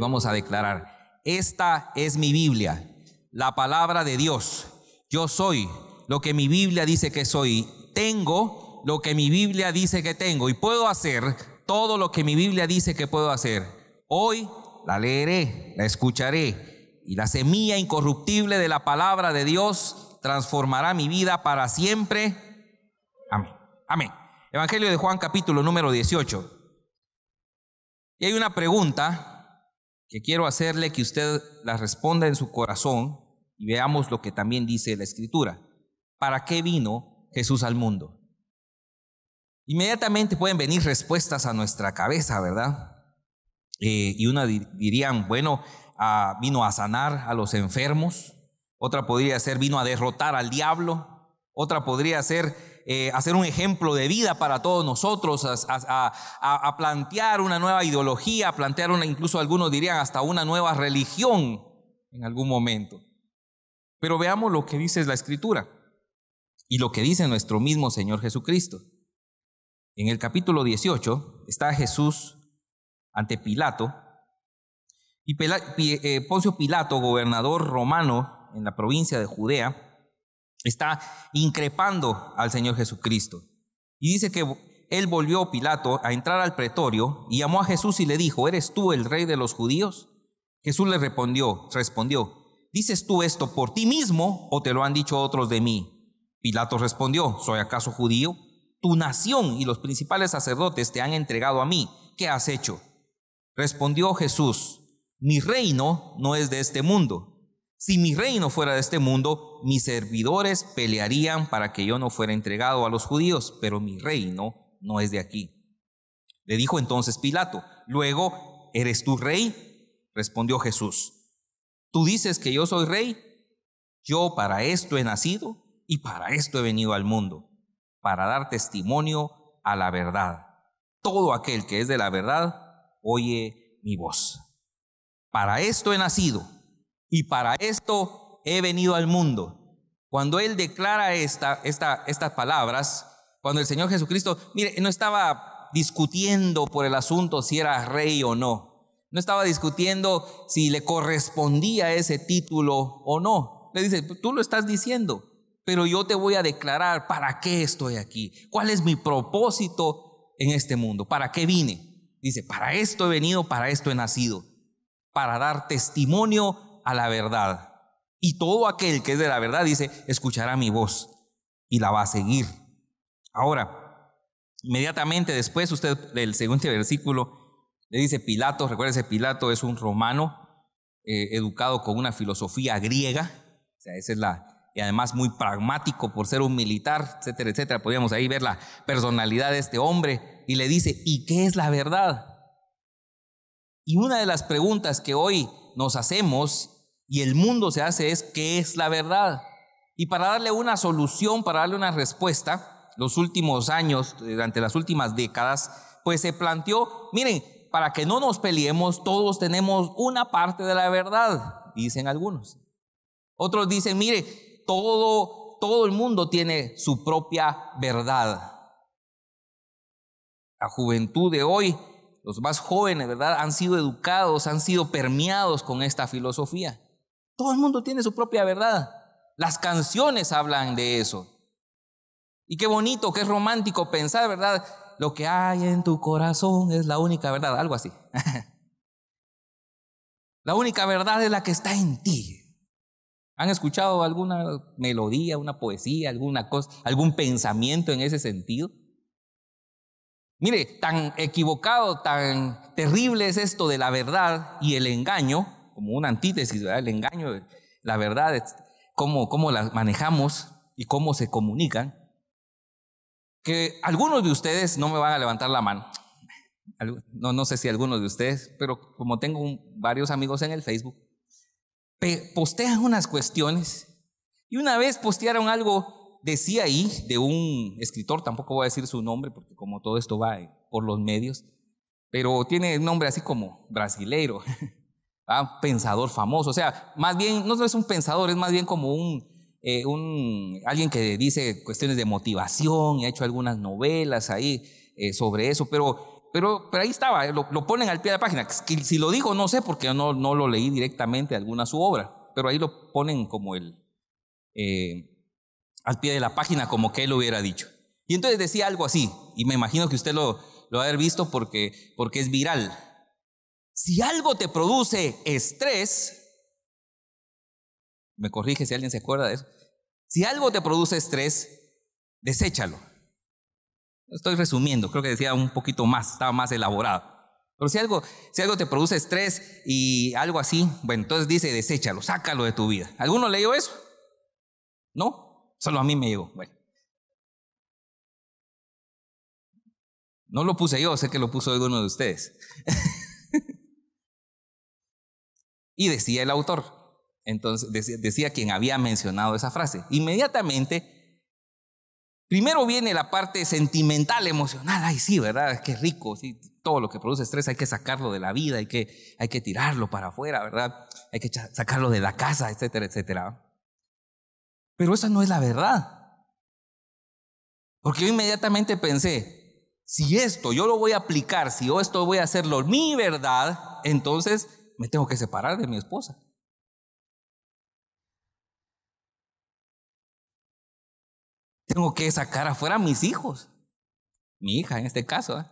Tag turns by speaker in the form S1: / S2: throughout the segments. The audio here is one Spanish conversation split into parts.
S1: vamos a declarar, esta es mi Biblia, la palabra de Dios. Yo soy lo que mi Biblia dice que soy. Tengo lo que mi Biblia dice que tengo y puedo hacer todo lo que mi Biblia dice que puedo hacer. Hoy la leeré, la escucharé y la semilla incorruptible de la palabra de Dios transformará mi vida para siempre. Amén. Amén. Evangelio de Juan capítulo número 18. Y hay una pregunta que quiero hacerle que usted la responda en su corazón y veamos lo que también dice la escritura. ¿Para qué vino Jesús al mundo? Inmediatamente pueden venir respuestas a nuestra cabeza, ¿verdad? Eh, y una dirían, bueno, ah, vino a sanar a los enfermos, otra podría ser vino a derrotar al diablo, otra podría ser eh, hacer un ejemplo de vida para todos nosotros, a, plantear una nueva ideología, a plantear una, incluso algunos dirían hasta una nueva religión en algún momento. Pero veamos lo que dice la Escritura y lo que dice nuestro mismo Señor Jesucristo. En el capítulo 18 está Jesús ante Pilato y eh, Poncio Pilato, gobernador romano en la provincia de Judea, está increpando al Señor Jesucristo. Y dice que él volvió Pilato a entrar al pretorio y llamó a Jesús y le dijo, ¿eres tú el rey de los judíos? Jesús le respondió, respondió, ¿dices tú esto por ti mismo o te lo han dicho otros de mí? Pilato respondió, ¿soy acaso judío? Tu nación y los principales sacerdotes te han entregado a mí. ¿Qué has hecho? Respondió Jesús, mi reino no es de este mundo. Si mi reino fuera de este mundo, mis servidores pelearían para que yo no fuera entregado a los judíos, pero mi reino no es de aquí. Le dijo entonces Pilato, luego, ¿eres tú rey? Respondió Jesús, ¿tú dices que yo soy rey? Yo para esto he nacido y para esto he venido al mundo, para dar testimonio a la verdad. Todo aquel que es de la verdad, oye mi voz. Para esto he nacido y para esto he venido al mundo. Cuando él declara estas palabras, cuando el Señor Jesucristo, mire, no estaba discutiendo por el asunto si era rey o no. No estaba discutiendo si le correspondía ese título o no. Le dice, tú lo estás diciendo, pero yo te voy a declarar para qué estoy aquí, cuál es mi propósito en este mundo, para qué vine. Dice, para esto he venido, para esto he nacido, para dar testimonio a la verdad. Y todo aquel que es de la verdad dice, escuchará mi voz y la va a seguir. Ahora, inmediatamente después, usted del segundo versículo le dice Pilato, recuérdese, Pilato es un romano eh, educado con una filosofía griega, o sea, esa es la, y además muy pragmático por ser un militar, etcétera, etcétera. podríamos ahí ver la personalidad de este hombre y le dice, ¿y qué es la verdad? Y una de las preguntas que hoy nos hacemos y el mundo se hace es qué es la verdad. Y para darle una solución, para darle una respuesta, los últimos años, durante las últimas décadas, pues se planteó, miren, para que no nos peleemos, todos tenemos una parte de la verdad, dicen algunos. Otros dicen, mire, todo, todo el mundo tiene su propia verdad. La juventud de hoy los más jóvenes, ¿verdad? Han sido educados, han sido permeados con esta filosofía. Todo el mundo tiene su propia verdad. Las canciones hablan de eso. Y qué bonito, qué romántico pensar, ¿verdad? Lo que hay en tu corazón es la única verdad, algo así. la única verdad es la que está en ti. ¿Han escuchado alguna melodía, una poesía, alguna cosa, algún pensamiento en ese sentido? Mire, tan equivocado, tan terrible es esto de la verdad y el engaño, como una antítesis, ¿verdad? El engaño, la verdad, cómo, cómo la manejamos y cómo se comunican, que algunos de ustedes no me van a levantar la mano. No, no sé si algunos de ustedes, pero como tengo varios amigos en el Facebook, postean unas cuestiones y una vez postearon algo decía ahí de un escritor, tampoco voy a decir su nombre porque como todo esto va por los medios, pero tiene un nombre así como brasileiro, ah, pensador famoso, o sea, más bien, no es un pensador, es más bien como un, eh, alguien que dice cuestiones de motivación y ha hecho algunas novelas ahí eh, sobre eso, pero, pero, ahí estaba, lo, lo, ponen al pie de la página, si lo digo no sé porque no, no lo leí directamente alguna su obra, pero ahí lo ponen como el... Eh, al pie de la página como que él hubiera dicho. Y entonces decía algo así, y me imagino que usted lo, lo va haber visto porque, porque es viral. Si algo te produce estrés, me corrige si alguien se acuerda de eso, si algo te produce estrés, deséchalo. Estoy resumiendo, creo que decía un poquito más, estaba más elaborado. Pero si algo, si algo te produce estrés y algo así, bueno, entonces dice, deséchalo, sácalo de tu vida. ¿Alguno leyó eso? ¿No? Solo a mí me llegó. Bueno. No lo puse yo, sé que lo puso alguno de ustedes. y decía el autor, entonces decía, quien había mencionado esa frase. Inmediatamente, primero viene la parte sentimental, emocional. Ay, sí, ¿verdad? qué que rico, sí, todo lo que produce estrés hay que sacarlo de la vida, hay que, hay que tirarlo para afuera, ¿verdad? Hay que sacarlo de la casa, etcétera, etcétera. Pero esa no es la verdad. Porque yo inmediatamente pensé, si esto yo lo voy a aplicar, si yo esto voy a hacerlo mi verdad, entonces me tengo que separar de mi esposa. Tengo que sacar afuera a mis hijos, mi hija en este caso, ¿eh?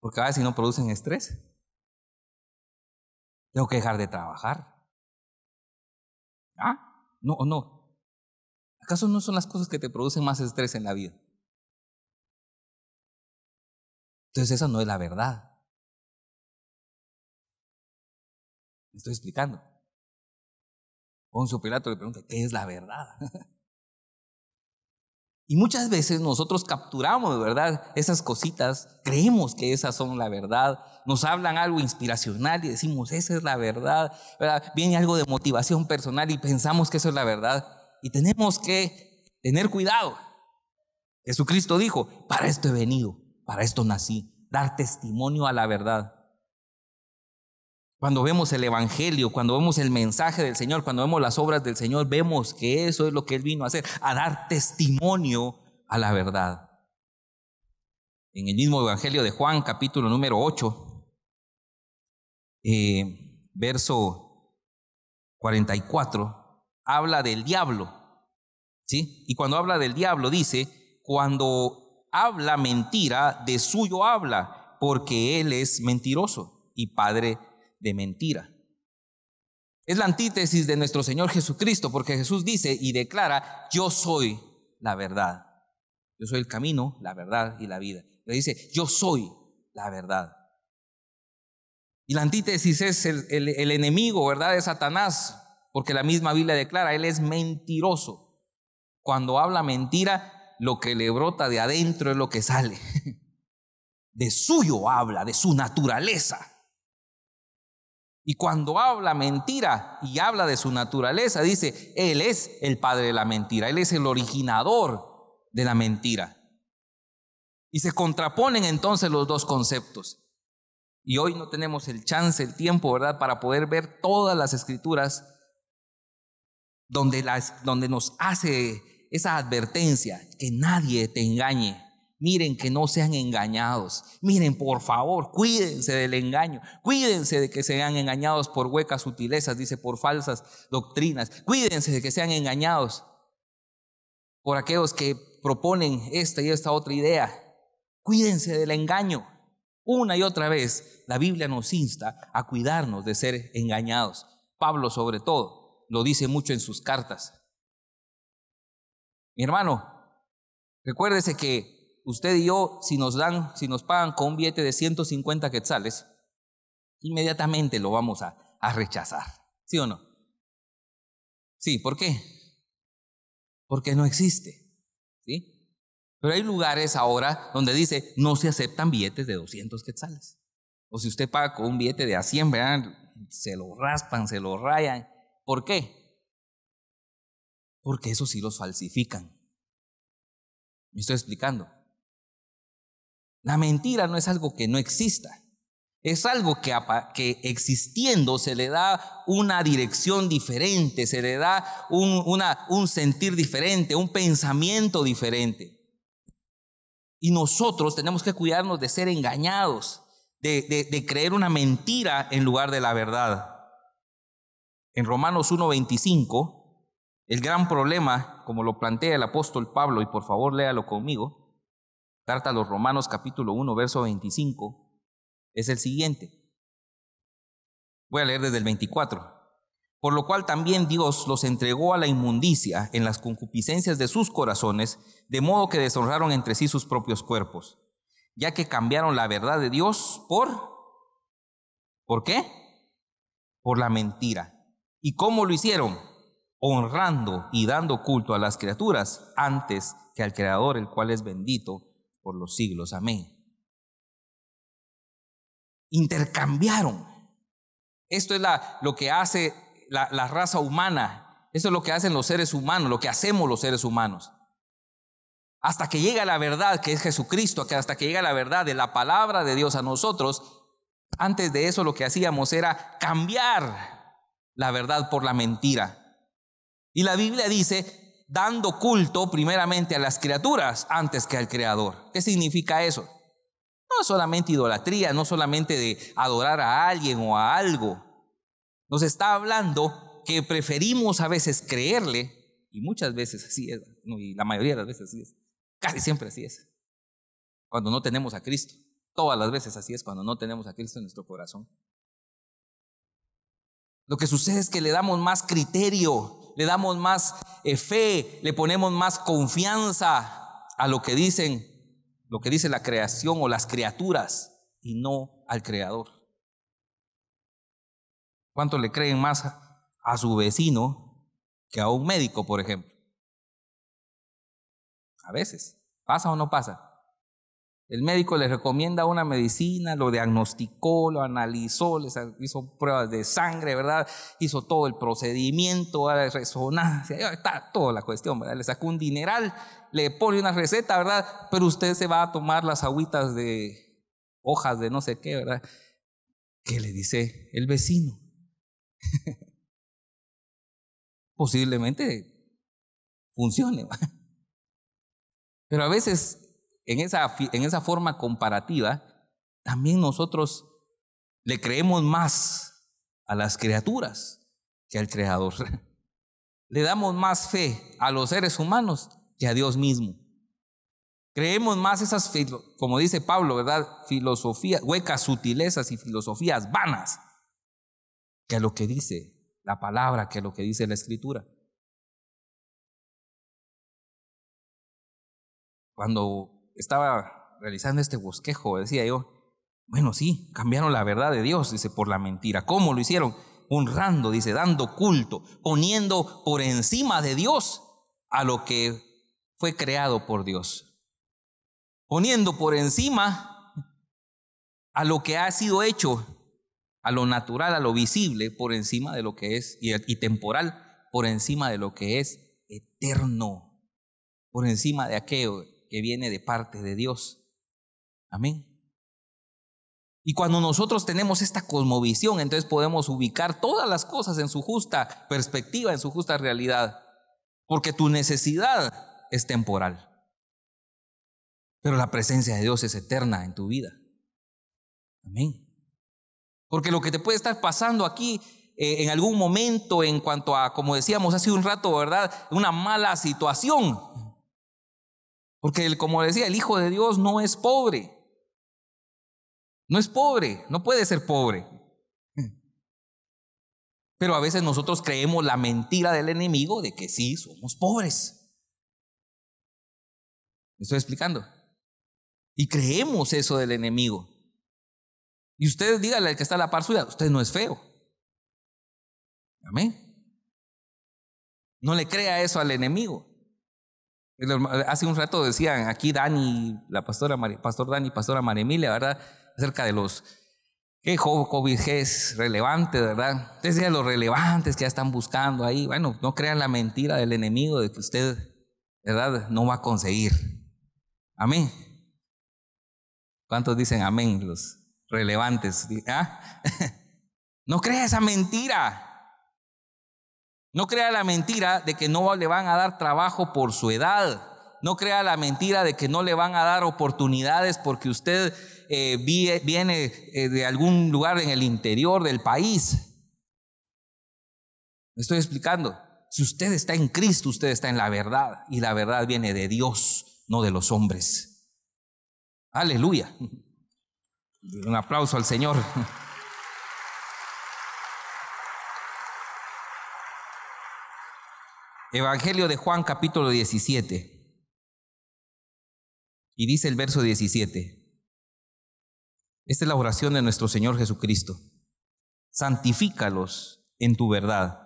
S1: porque a veces no producen estrés. Tengo que dejar de trabajar. ¿Ah? No, no. ¿Acaso no son las cosas que te producen más estrés en la vida? Entonces esa no es la verdad. estoy explicando. Poncio Pilato le pregunta, ¿qué es la verdad? y muchas veces nosotros capturamos, ¿verdad? Esas cositas, creemos que esas son la verdad, nos hablan algo inspiracional y decimos, esa es la verdad, ¿verdad? Viene algo de motivación personal y pensamos que eso es la verdad. Y tenemos que tener cuidado. Jesucristo dijo, para esto he venido, para esto nací, dar testimonio a la verdad. Cuando vemos el Evangelio, cuando vemos el mensaje del Señor, cuando vemos las obras del Señor, vemos que eso es lo que Él vino a hacer, a dar testimonio a la verdad. En el mismo Evangelio de Juan, capítulo número 8, eh, verso 44, habla del diablo. Y cuando habla del diablo dice, cuando habla mentira, de suyo habla, porque él es mentiroso y padre de mentira. Es la antítesis de nuestro Señor Jesucristo, porque Jesús dice y declara, yo soy la verdad. Yo soy el camino, la verdad y la vida. Le dice, yo soy la verdad. Y la antítesis es el, el enemigo, ¿verdad? De Satanás, porque la misma Biblia declara, él es mentiroso. Cuando habla mentira, lo que le brota de adentro es lo que sale. De suyo habla, de su naturaleza. Y cuando habla mentira y habla de su naturaleza, dice, Él es el padre de la mentira, Él es el originador de la mentira. Y se contraponen entonces los dos conceptos. Y hoy no tenemos el chance, el tiempo, ¿verdad?, para poder ver todas las escrituras donde, las, donde nos hace esa advertencia, que nadie te engañe. Miren que no sean engañados. Miren, por favor, cuídense del engaño. Cuídense de que sean engañados por huecas sutilezas, dice, por falsas doctrinas. Cuídense de que sean engañados por aquellos que proponen esta y esta otra idea. Cuídense del engaño. Una y otra vez, la Biblia nos insta a cuidarnos de ser engañados. Pablo sobre todo lo dice mucho en sus cartas. Mi hermano, recuérdese que usted y yo, si nos dan, si nos pagan con un billete de 150 quetzales, inmediatamente lo vamos a, rechazar. ¿Sí o no? Sí, ¿por qué? Porque no existe. ¿Sí? Pero hay lugares ahora donde dice no se aceptan billetes de 200 quetzales. O si usted paga con un billete de a 100, se lo raspan, se lo rayan. ¿Por qué? porque eso sí los falsifican. ¿Me estoy explicando? La mentira no es algo que no exista. Es algo que, que, existiendo se le da una dirección diferente, se le da un, un sentir diferente, un pensamiento diferente. Y nosotros tenemos que cuidarnos de ser engañados, de, de creer una mentira en lugar de la verdad. En Romanos 1.25 el gran problema, como lo plantea el apóstol Pablo, y por favor léalo conmigo, carta a los Romanos capítulo 1, verso 25, es el siguiente. Voy a leer desde el 24. Por lo cual también Dios los entregó a la inmundicia en las concupiscencias de sus corazones, de modo que deshonraron entre sí sus propios cuerpos, ya que cambiaron la verdad de Dios por... ¿Por qué? Por la mentira. ¿Y cómo lo hicieron? honrando y dando culto a las criaturas antes que al Creador, el cual es bendito por los siglos. Amén. Intercambiaron. Esto es lo que hace la, raza humana. Esto es lo que hacen los seres humanos, lo que hacemos los seres humanos hasta que llega la verdad que es Jesucristo, que hasta que llega la verdad de la palabra de Dios a nosotros, antes de eso lo que hacíamos era cambiar la verdad por la mentira. Y la Biblia dice, dando culto primeramente a las criaturas antes que al Creador. ¿Qué significa eso? No es solamente idolatría, no solamente de adorar a alguien o a algo. Nos está hablando que preferimos a veces creerle, y muchas veces así es, y la mayoría de las veces así es, casi siempre así es, cuando no tenemos a Cristo. Todas las veces así es cuando no tenemos a Cristo en nuestro corazón. Lo que sucede es que le damos más criterio le damos más eh, fe, le ponemos más confianza a lo que dicen, lo que dice la creación o las criaturas y no al creador. ¿Cuánto le creen más a su vecino que a un médico, por ejemplo? A veces. ¿Pasa o no pasa? El médico le recomienda una medicina, lo diagnosticó, lo analizó, le hizo pruebas de sangre, ¿verdad? Hizo todo el procedimiento, la resonancia, está toda la cuestión, ¿verdad? Le sacó un dineral, le pone una receta, ¿verdad? Pero usted se va a tomar las agüitas de hojas de no sé qué, ¿verdad? ¿Qué le dice el vecino? Posiblemente funcione, ¿verdad? Pero a veces en esa, forma comparativa, también nosotros le creemos más a las criaturas que al Creador. Le damos más fe a los seres humanos que a Dios mismo. Creemos más esas, como dice Pablo, ¿verdad? Filosofías, huecas sutilezas y filosofías vanas que a lo que dice la palabra, que a lo que dice la escritura. Cuando estaba realizando este bosquejo, decía yo, bueno, sí, cambiaron la verdad de Dios, dice, por la mentira. ¿Cómo lo hicieron? Honrando, dice, dando culto, poniendo por encima de Dios a lo que fue creado por Dios. Poniendo por encima a lo que ha sido hecho, a lo natural, a lo visible, por encima de lo que es, y, temporal, por encima de lo que es eterno, por encima de aquello que viene de parte de Dios. Amén. Y cuando nosotros tenemos esta cosmovisión, entonces podemos ubicar todas las cosas en su justa perspectiva, en su justa realidad, porque tu necesidad es temporal. Pero la presencia de Dios es eterna en tu vida. Amén. Porque lo que te puede estar pasando aquí eh, en algún momento en cuanto a, como decíamos hace un rato, ¿verdad? Una mala situación. Porque como decía, el Hijo de Dios no es pobre. No es pobre, no puede ser pobre. Pero a veces nosotros creemos la mentira del enemigo de que sí, somos pobres. ¿Me estoy explicando? Y creemos eso del enemigo. Y usted dígale al que está a la par suya, usted no es feo. Amén. No le crea eso al enemigo. Hace un rato decían aquí Dani, la pastora, pastor Dani, pastora Maremilia, ¿verdad? Acerca de los qué COVID es relevante, ¿verdad? Ustedes decían los relevantes que ya están buscando ahí. Bueno, no crean la mentira del enemigo de que usted, ¿verdad? No va a conseguir. Amén. ¿Cuántos dicen amén los relevantes? ¿Ah? no crea esa mentira. No crea la mentira de que no le van a dar trabajo por su edad. No crea la mentira de que no le van a dar oportunidades porque usted eh, viene eh, de algún lugar en el interior del país. Me estoy explicando. Si usted está en Cristo, usted está en la verdad. Y la verdad viene de Dios, no de los hombres. Aleluya. Un aplauso al Señor. Evangelio de Juan capítulo 17. Y dice el verso 17. Esta es la oración de nuestro Señor Jesucristo. Santifícalos en tu verdad.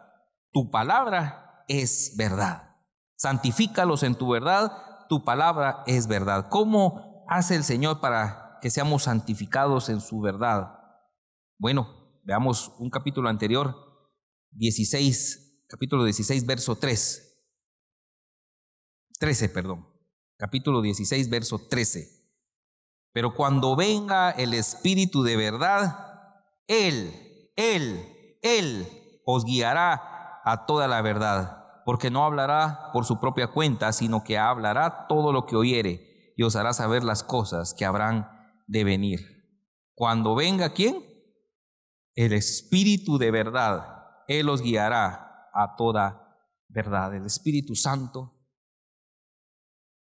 S1: Tu palabra es verdad. Santifícalos en tu verdad. Tu palabra es verdad. ¿Cómo hace el Señor para que seamos santificados en su verdad? Bueno, veamos un capítulo anterior, 16 capítulo 16, verso 3. 13, perdón. Capítulo 16, verso 13. Pero cuando venga el Espíritu de verdad, Él, Él, Él os guiará a toda la verdad, porque no hablará por su propia cuenta, sino que hablará todo lo que oyere y os hará saber las cosas que habrán de venir. Cuando venga quién? El Espíritu de verdad, Él os guiará a toda verdad. El Espíritu Santo,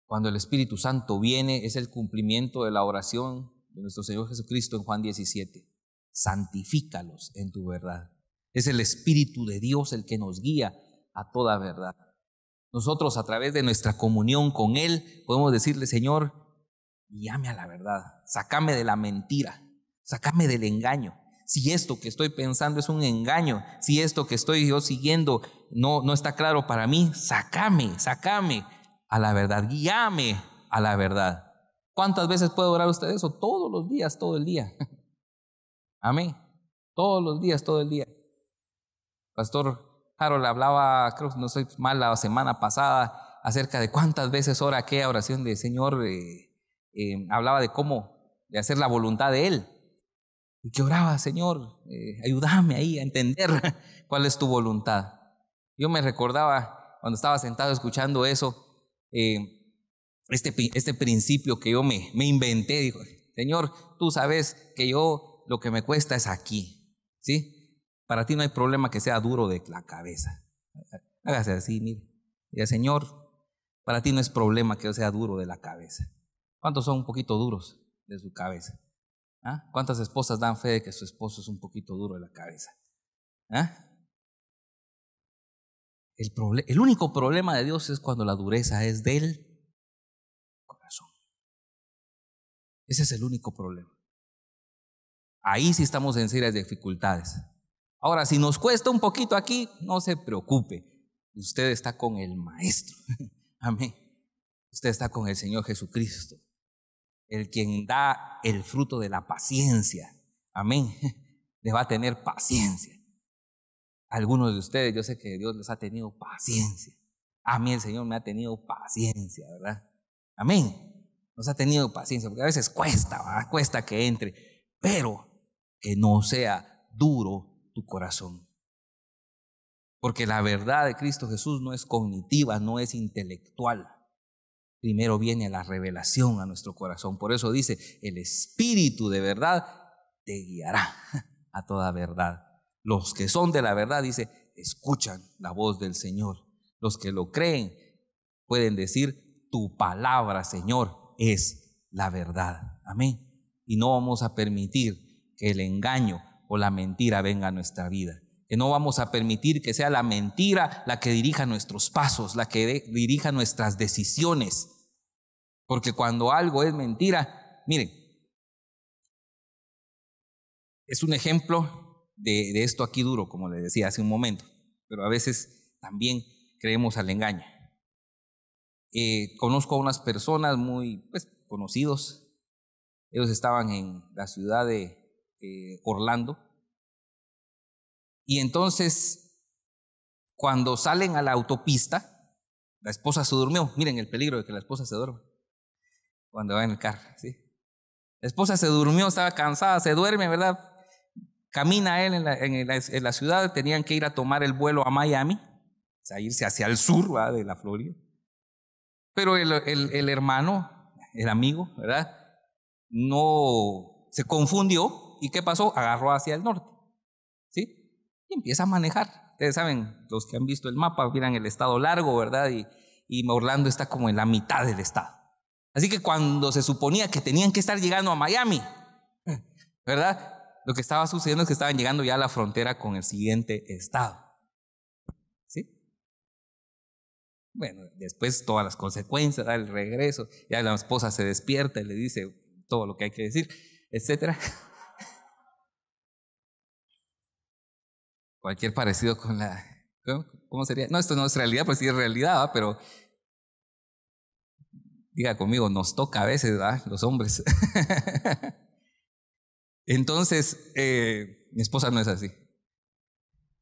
S1: cuando el Espíritu Santo viene, es el cumplimiento de la oración de nuestro Señor Jesucristo en Juan 17. Santifícalos en tu verdad. Es el Espíritu de Dios el que nos guía a toda verdad. Nosotros a través de nuestra comunión con Él podemos decirle, Señor, guíame a la verdad, sacame de la mentira, sacame del engaño, si esto que estoy pensando es un engaño, si esto que estoy yo siguiendo no, no está claro para mí, sacame, sacame a la verdad, guíame a la verdad. ¿Cuántas veces puede orar usted eso? Todos los días, todo el día. Amén. Todos los días, todo el día. Pastor Harold hablaba, creo que no soy mal, la semana pasada acerca de cuántas veces ora aquella oración de Señor. Eh, eh, hablaba de cómo, de hacer la voluntad de Él y que oraba, Señor, eh, ayúdame ahí a entender cuál es tu voluntad. Yo me recordaba cuando estaba sentado escuchando eso, eh, este, este principio que yo me, me inventé, dijo, Señor, tú sabes que yo lo que me cuesta es aquí, ¿sí? Para ti no hay problema que sea duro de la cabeza. Hágase así, mire. Diga, Señor, para ti no es problema que yo sea duro de la cabeza. ¿Cuántos son un poquito duros de su cabeza? ¿Ah? ¿Cuántas esposas dan fe de que su esposo es un poquito duro de la cabeza? ¿Ah? El, el, único problema de Dios es cuando la dureza es del corazón. Ese es el único problema. Ahí sí estamos en serias dificultades. Ahora, si nos cuesta un poquito aquí, no se preocupe. Usted está con el Maestro. Amén. Usted está con el Señor Jesucristo el quien da el fruto de la paciencia. Amén. Les va a tener paciencia. Algunos de ustedes, yo sé que Dios les ha tenido paciencia. A mí el Señor me ha tenido paciencia, ¿verdad? Amén. Nos ha tenido paciencia, porque a veces cuesta, cuesta que entre, pero que no sea duro tu corazón. Porque la verdad de Cristo Jesús no es cognitiva, no es intelectual primero viene la revelación a nuestro corazón. Por eso dice, el Espíritu de verdad te guiará a toda verdad. Los que son de la verdad, dice, escuchan la voz del Señor. Los que lo creen pueden decir, tu palabra, Señor, es la verdad. Amén. Y no vamos a permitir que el engaño o la mentira venga a nuestra vida que No vamos a permitir que sea la mentira la que dirija nuestros pasos, la que dirija nuestras decisiones. Porque cuando algo es mentira, miren, es un ejemplo de, esto aquí duro, como les decía hace un momento, pero a veces también creemos al engaño. Eh, conozco a unas personas muy pues, conocidos, ellos estaban en la ciudad de eh, Orlando, y entonces, cuando salen a la autopista, la esposa se durmió. Miren el peligro de que la esposa se duerma cuando va en el carro. ¿sí? La esposa se durmió, estaba cansada, se duerme, ¿verdad? Camina él en la, ciudad, tenían que ir a tomar el vuelo a Miami, o sea, irse hacia el sur ¿verdad? de la Florida. Pero el hermano, el amigo, ¿verdad? No se confundió y ¿qué pasó? Agarró hacia el norte y empieza a manejar. Ustedes saben, los que han visto el mapa, miran el estado largo, ¿verdad? Y, y Orlando está como en la mitad del estado. Así que cuando se suponía que tenían que estar llegando a Miami, ¿verdad? Lo que estaba sucediendo es que estaban llegando ya a la frontera con el siguiente estado. ¿Sí? Bueno, después todas las consecuencias, el regreso, ya la esposa se despierta y le dice todo lo que hay que decir, etcétera. cualquier parecido con la... ¿Cómo sería? No, esto no es realidad, pues sí es realidad, ¿va? pero diga conmigo, nos toca a veces, ¿verdad? Los hombres. Entonces, eh, mi esposa no es así.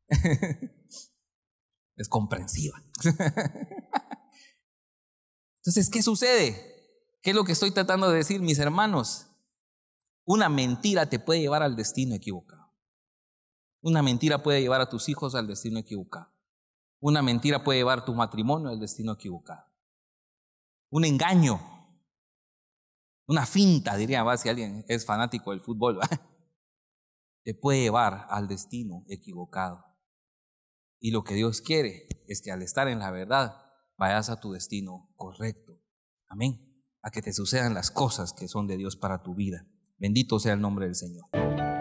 S1: es comprensiva. Entonces, ¿qué sucede? ¿Qué es lo que estoy tratando de decir, mis hermanos? Una mentira te puede llevar al destino equivocado. Una mentira puede llevar a tus hijos al destino equivocado. Una mentira puede llevar tu matrimonio al destino equivocado. Un engaño, una finta, diría más si alguien es fanático del fútbol, te puede llevar al destino equivocado. Y lo que Dios quiere es que al estar en la verdad vayas a tu destino correcto. Amén. A que te sucedan las cosas que son de Dios para tu vida. Bendito sea el nombre del Señor.